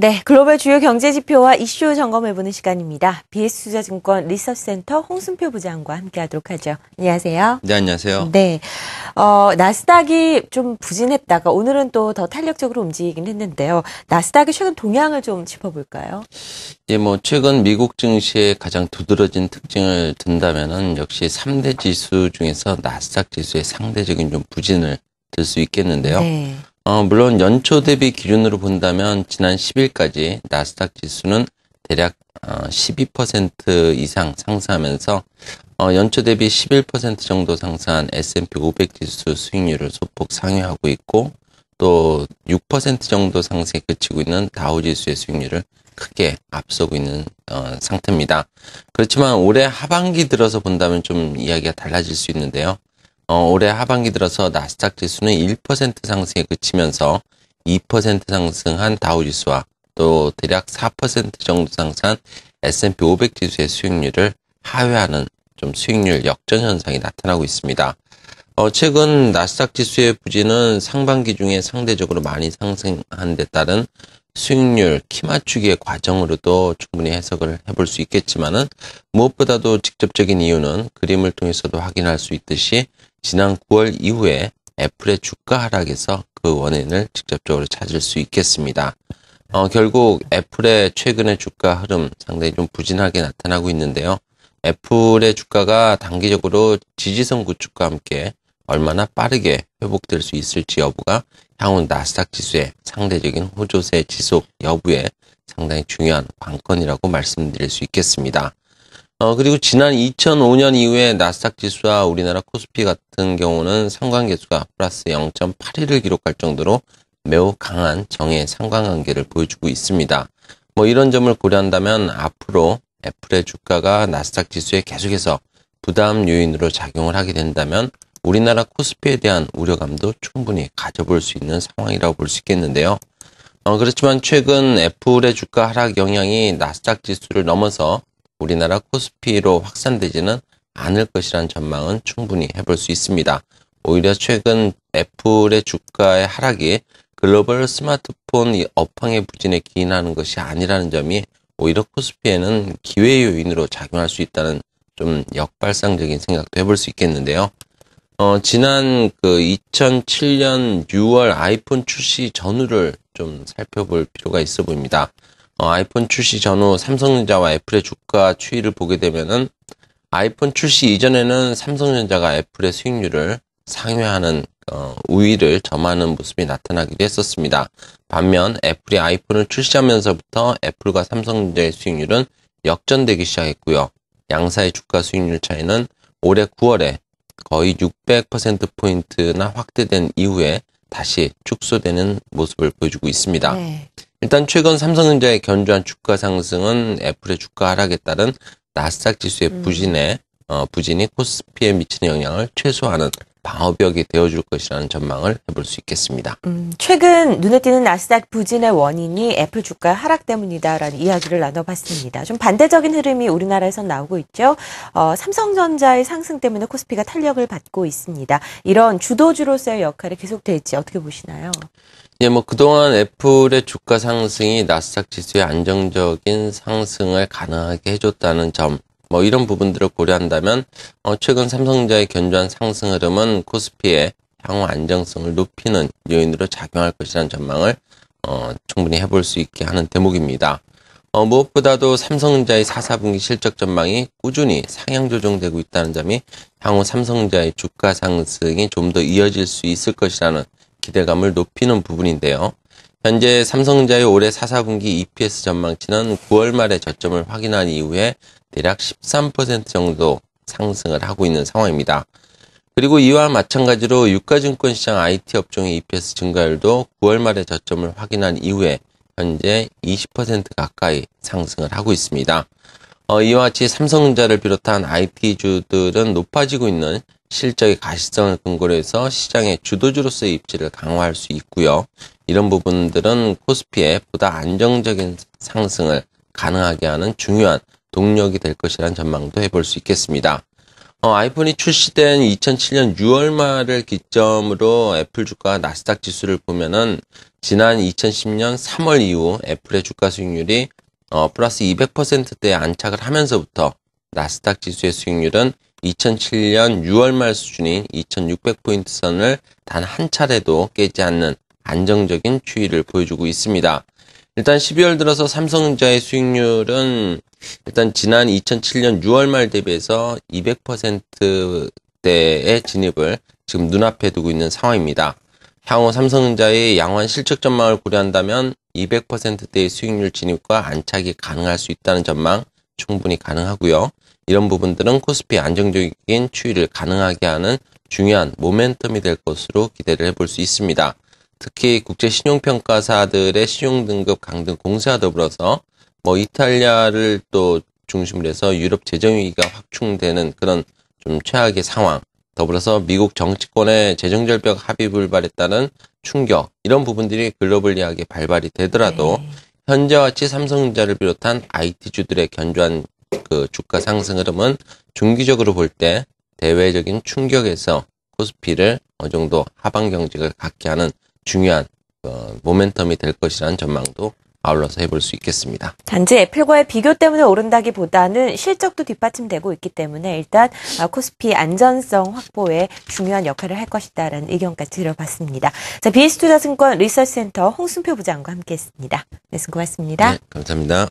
네, 글로벌 주요 경제 지표와 이슈 점검해보는 시간입니다. BS 투자증권 리서치센터 홍순표 부장과 함께하도록 하죠. 안녕하세요. 네, 안녕하세요. 네, 어, 나스닥이 좀 부진했다가 오늘은 또 더 탄력적으로 움직이긴 했는데요. 나스닥의 최근 동향을 좀 짚어볼까요? 예, 뭐 최근 미국 증시의 가장 두드러진 특징을 든다면은 역시 3대 지수 중에서 나스닥 지수의 상대적인 좀 부진을 들 수 있겠는데요. 네. 어, 물론 연초 대비 기준으로 본다면 지난 10일까지 나스닥 지수는 대략 어, 12% 이상 상승하면서 어, 연초 대비 11% 정도 상승한 S&P 500 지수 수익률을 소폭 상회하고 있고 또 6% 정도 상승에 그치고 있는 다우 지수의 수익률을 크게 앞서고 있는 어, 상태입니다. 그렇지만 올해 하반기 들어서 본다면 좀 이야기가 달라질 수 있는데요. 어, 올해 하반기 들어서 나스닥 지수는 1% 상승에 그치면서 2% 상승한 다우지수와 또 대략 4% 정도 상승한 S&P 500 지수의 수익률을 하회하는 좀 수익률 역전 현상이 나타나고 있습니다. 어, 최근 나스닥 지수의 부진은 상반기 중에 상대적으로 많이 상승한 데 따른 수익률 키 맞추기의 과정으로도 충분히 해석을 해볼 수 있겠지만은 무엇보다도 직접적인 이유는 그림을 통해서도 확인할 수 있듯이 지난 9월 이후에 애플의 주가 하락에서 그 원인을 직접적으로 찾을 수 있겠습니다. 어, 결국 애플의 최근의 주가 흐름 상당히 좀 부진하게 나타나고 있는데요. 애플의 주가가 단기적으로 지지선 구축과 함께 얼마나 빠르게 회복될 수 있을지 여부가 향후 나스닥 지수의 상대적인 호조세 지속 여부에 상당히 중요한 관건이라고 말씀드릴 수 있겠습니다. 어, 그리고 지난 2005년 이후에 나스닥 지수와 우리나라 코스피 같은 경우는 상관계수가 플러스 0.81을 기록할 정도로 매우 강한 정의 상관관계를 보여주고 있습니다. 뭐 이런 점을 고려한다면 앞으로 애플의 주가가 나스닥 지수에 계속해서 부담 요인으로 작용을 하게 된다면 우리나라 코스피에 대한 우려감도 충분히 가져볼 수 있는 상황이라고 볼 수 있겠는데요. 어, 그렇지만 최근 애플의 주가 하락 영향이 나스닥 지수를 넘어서 우리나라 코스피로 확산되지는 않을 것이란 전망은 충분히 해볼 수 있습니다. 오히려 최근 애플의 주가의 하락이 글로벌 스마트폰 업황의 부진에 기인하는 것이 아니라는 점이 오히려 코스피에는 기회 요인으로 작용할 수 있다는 좀 역발상적인 생각도 해볼 수 있겠는데요. 어, 지난 그 2007년 6월 아이폰 출시 전후를 좀 살펴볼 필요가 있어 보입니다. 어, 아이폰 출시 전후 삼성전자와 애플의 주가 추이를 보게 되면은 아이폰 출시 이전에는 삼성전자가 애플의 수익률을 상회하는 어, 우위를 점하는 모습이 나타나기도 했었습니다. 반면 애플이 아이폰을 출시하면서부터 애플과 삼성전자의 수익률은 역전되기 시작했고요. 양사의 주가 수익률 차이는 올해 9월에 거의 600%포인트나 확대된 이후에 다시 축소되는 모습을 보여주고 있습니다. 네. 일단 최근 삼성전자의 견조한 주가 상승은 애플의 주가 하락에 따른 나스닥 지수의 음. 부진에 어, 부진이 코스피에 미치는 영향을 최소화하는 방어벽이 되어줄 것이라는 전망을 해볼 수 있겠습니다. 음, 최근 눈에 띄는 나스닥 부진의 원인이 애플 주가 하락 때문이다라는 이야기를 나눠봤습니다. 좀 반대적인 흐름이 우리나라에선 나오고 있죠. 어, 삼성전자의 상승 때문에 코스피가 탄력을 받고 있습니다. 이런 주도주로서의 역할이 계속될지 어떻게 보시나요? 예, 뭐 그동안 애플의 주가 상승이 나스닥 지수의 안정적인 상승을 가능하게 해줬다는 점, 뭐 이런 부분들을 고려한다면 어, 최근 삼성자의 견조한 상승 흐름은 코스피의 향후 안정성을 높이는 요인으로 작용할 것이라는 전망을 어, 충분히 해볼 수 있게 하는 대목입니다. 어, 무엇보다도 삼성자의 4, 사분기 실적 전망이 꾸준히 상향 조정되고 있다는 점이 향후 삼성자의 주가 상승이 좀 더 이어질 수 있을 것이라는 기대감을 높이는 부분인데요. 현재 삼성전자의 올해 4, 4분기 EPS 전망치는 9월 말에 저점을 확인한 이후에 대략 13% 정도 상승을 하고 있는 상황입니다. 그리고 이와 마찬가지로 유가증권 시장 IT 업종의 EPS 증가율도 9월 말에 저점을 확인한 이후에 현재 20% 가까이 상승을 하고 있습니다. 어, 이와 같이 삼성전자를 비롯한 IT주들은 높아지고 있는 실적의 가시성을 근거로 해서 시장의 주도주로서의 입지를 강화할 수 있고요. 이런 부분들은 코스피에 보다 안정적인 상승을 가능하게 하는 중요한 동력이 될 것이라는 전망도 해볼 수 있겠습니다. 어, 아이폰이 출시된 2007년 6월 말을 기점으로 애플 주가 나스닥 지수를 보면은 지난 2010년 3월 이후 애플의 주가 수익률이 어, 플러스 200%대에 안착을 하면서부터 나스닥 지수의 수익률은 2007년 6월 말 수준인 2600포인트 선을 단 한 차례도 깨지 않는 안정적인 추이를 보여주고 있습니다. 일단 12월 들어서 삼성전자의 수익률은 일단 지난 2007년 6월 말 대비해서 200%대의 진입을 지금 눈앞에 두고 있는 상황입니다. 향후 삼성전자의 양환 실적 전망을 고려한다면 200%대의 수익률 진입과 안착이 가능할 수 있다는 전망 충분히 가능하고요. 이런 부분들은 코스피 안정적인 추이를 가능하게 하는 중요한 모멘텀이 될 것으로 기대를 해볼 수 있습니다. 특히 국제 신용평가사들의 신용등급 강등 공세와 더불어서 뭐 이탈리아를 또 중심으로 해서 유럽 재정위기가 확충되는 그런 좀 최악의 상황, 더불어서 미국 정치권의 재정절벽 합의 불발했다는 충격, 이런 부분들이 글로벌리하게 발발이 되더라도 네. 현재와 같이 삼성전자를 비롯한 IT주들의 견조한 그 주가 상승 흐름은 중기적으로 볼 때 대외적인 충격에서 코스피를 어느 정도 하방 경직을 갖게 하는 중요한 어, 모멘텀이 될 것이라는 전망도 아울러서 해볼 수 있겠습니다. 단지 애플과의 비교 때문에 오른다기보다는 실적도 뒷받침되고 있기 때문에 일단 어, 코스피 안전성 확보에 중요한 역할을 할 것이다라는 의견까지 들어봤습니다. 자, BS투자증권 리서치센터 홍순표 부장과 함께했습니다. 말씀 네, 고맙습니다. 네, 감사합니다.